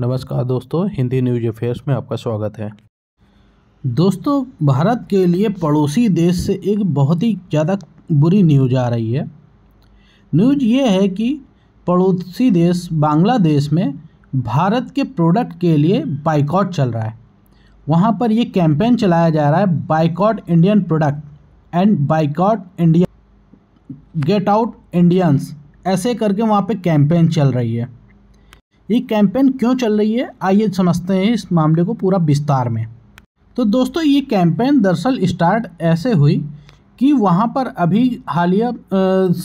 नमस्कार दोस्तों Hindi news affairs में आपका स्वागत है दोस्तों भारत के लिए पड़ोसी देश से एक बहुत ही ज़्यादा बुरी न्यूज आ रही है न्यूज ये है कि पड़ोसी देश बांग्लादेश में भारत के प्रोडक्ट के लिए बाइकॉट चल रहा है वहाँ पर ये कैंपेन चलाया जा रहा है boycott Indian product and boycott India get out Indians ऐसे करके वहाँ पे कैंपेन चल रही है ये कैंपेन क्यों चल रही है आइए समझते हैं इस मामले को पूरा विस्तार में तो दोस्तों ये कैंपेन दरअसल स्टार्ट ऐसे हुई कि वहाँ पर अभी हालिया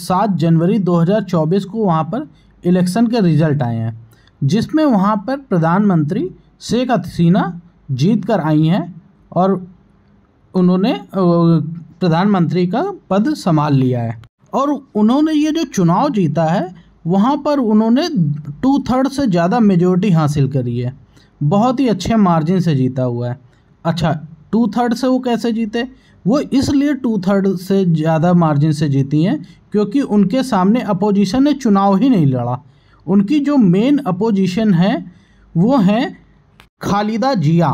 सात जनवरी 2024 को वहाँ पर इलेक्शन के रिजल्ट आए हैं जिसमें वहाँ पर प्रधानमंत्री शेख हसीना जीत कर आई हैं और उन्होंने प्रधानमंत्री का पद संभाल लिया है और उन्होंने ये जो चुनाव जीता है वहाँ पर उन्होंने टू थर्ड से ज़्यादा मेजोरिटी हासिल करी है बहुत ही अच्छे मार्जिन से जीता हुआ है अच्छा टू थर्ड से वो कैसे जीते वो इसलिए टू थर्ड से ज़्यादा मार्जिन से जीती हैं क्योंकि उनके सामने अपोजिशन ने चुनाव ही नहीं लड़ा उनकी जो मेन अपोजिशन है वो है खालिदा जिया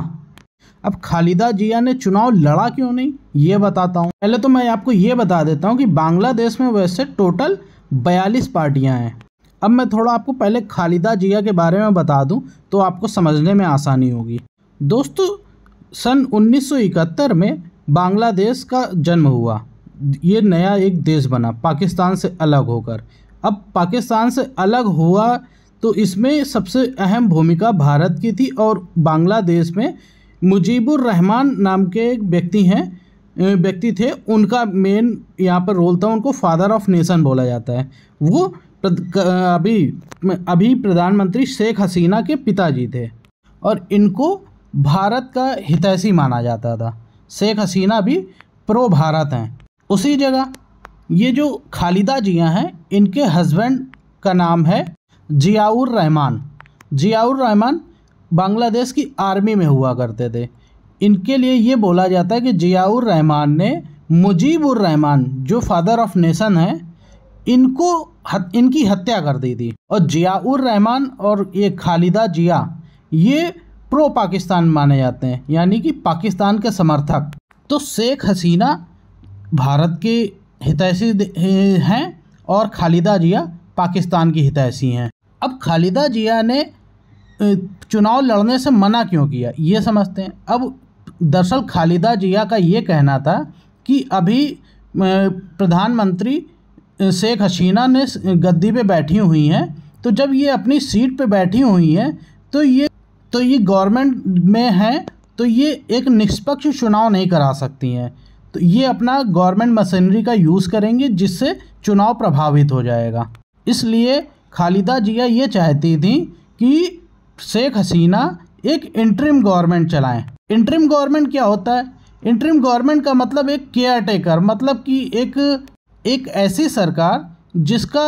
अब खालिदा जिया ने चुनाव लड़ा क्यों नहीं ये बताता हूँ पहले तो मैं आपको ये बता देता हूँ कि बांग्लादेश में वैसे टोटल बयालीस पार्टियाँ हैं अब मैं थोड़ा आपको पहले खालिदा जिया के बारे में बता दूं तो आपको समझने में आसानी होगी दोस्तों सन 1971 में बांग्लादेश का जन्म हुआ ये नया एक देश बना पाकिस्तान से अलग होकर अब पाकिस्तान से अलग हुआ तो इसमें सबसे अहम भूमिका भारत की थी और बांग्लादेश में मुजीबुर रहमान नाम के एक व्यक्ति हैं व्यक्ति थे उनका मेन यहाँ पर रोल था उनको फादर ऑफ नेशन बोला जाता है वो अभी अभी प्रधानमंत्री शेख हसीना के पिताजी थे और इनको भारत का हितैषी माना जाता था शेख हसीना भी प्रो भारत हैं उसी जगह ये जो खालिदा जिया हैं इनके हस्बैंड का नाम है जियाउर रहमान जियाउर रहमान बांग्लादेश की आर्मी में हुआ करते थे इनके लिए ये बोला जाता है कि जियाउर रहमान ने मुजीबुर रहमान जो फादर ऑफ नेशन है इनको हत, इनकी हत्या कर दी थी और जियाउर रहमान और ये खालिदा जिया ये प्रो पाकिस्तान माने जाते हैं यानी कि पाकिस्तान के समर्थक तो शेख हसीना भारत के हितैषी हैं और खालिदा जिया पाकिस्तान की हितैषी हैं अब खालिदा जिया ने चुनाव लड़ने से मना क्यों किया ये समझते हैं अब दरअसल खालिदा जिया का ये कहना था कि अभी प्रधानमंत्री शेख हसीना ने गद्दी पे बैठी हुई हैं तो जब ये अपनी सीट पे बैठी हुई हैं तो ये तो ये गवर्नमेंट में हैं तो ये एक निष्पक्ष चुनाव नहीं करा सकती हैं तो ये अपना गवर्नमेंट मशीनरी का यूज़ करेंगे जिससे चुनाव प्रभावित हो जाएगा इसलिए खालिदा जिया ये चाहती थी कि शेख हसीना एक इंटरिम गवर्नमेंट चलाएं इंट्रीम गवर्नमेंट क्या होता है इंट्रीम गवर्नमेंट का मतलब एक केयर टेकर मतलब कि एक एक ऐसी सरकार जिसका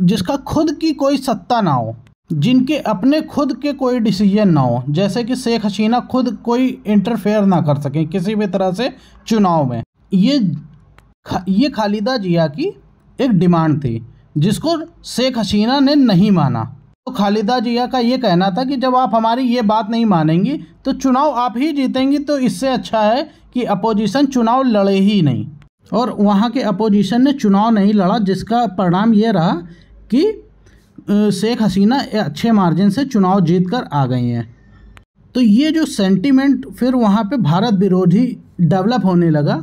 जिसका खुद की कोई सत्ता ना हो जिनके अपने खुद के कोई डिसीजन ना हो जैसे कि शेख हसीना खुद कोई इंटरफेयर ना कर सकें किसी भी तरह से चुनाव में ये ये खालिदा जिया की एक डिमांड थी जिसको शेख हसीना ने नहीं माना तो खालिदा जिया का ये कहना था कि जब आप हमारी ये बात नहीं मानेंगी तो चुनाव आप ही जीतेंगी तो इससे अच्छा है कि अपोजिशन चुनाव लड़े ही नहीं और वहाँ के अपोजिशन ने चुनाव नहीं लड़ा जिसका परिणाम ये रहा कि शेख हसीना अच्छे मार्जिन से चुनाव जीत कर आ गई हैं तो ये जो सेंटिमेंट फिर वहाँ पे भारत विरोधी डेवलप होने लगा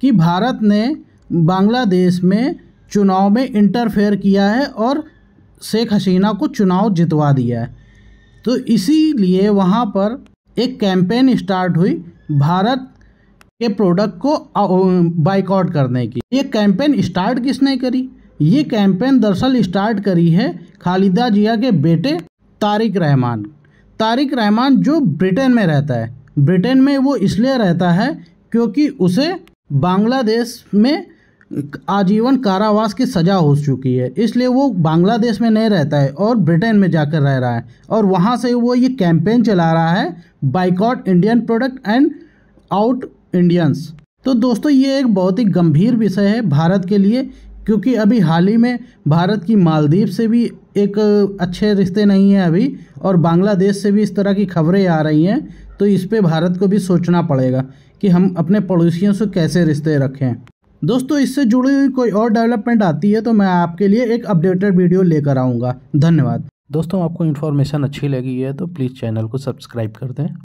कि भारत ने बांग्लादेश में चुनाव में इंटरफेयर किया है और शेख हसीना को चुनाव जितवा दिया है तो इसीलिए वहाँ पर एक कैंपेन स्टार्ट हुई भारत के प्रोडक्ट को बाइकआउट करने की ये कैंपेन स्टार्ट किसने करी ये कैंपेन दरअसल स्टार्ट करी है खालिदा जिया के बेटे तारिक रहमान तारिक रहमान जो ब्रिटेन में रहता है ब्रिटेन में वो इसलिए रहता है क्योंकि उसे बांग्लादेश में आजीवन कारावास की सज़ा हो चुकी है इसलिए वो बांग्लादेश में नहीं रहता है और ब्रिटेन में जाकर रह रहा है और वहाँ से वो ये कैंपेन चला रहा है boycott Indian product and out Indians तो दोस्तों ये एक बहुत ही गंभीर विषय है भारत के लिए क्योंकि अभी हाल ही में भारत की मालदीव से भी एक अच्छे रिश्ते नहीं हैं अभी और बांग्लादेश से भी इस तरह की खबरें आ रही हैं तो इस पर भारत को भी सोचना पड़ेगा कि हम अपने पड़ोसियों से कैसे रिश्ते रखें दोस्तों इससे जुड़ी हुई कोई और डेवलपमेंट आती है तो मैं आपके लिए एक अपडेटेड वीडियो लेकर आऊँगा धन्यवाद दोस्तों आपको इन्फॉर्मेशन अच्छी लगी है तो प्लीज़ चैनल को सब्सक्राइब कर दें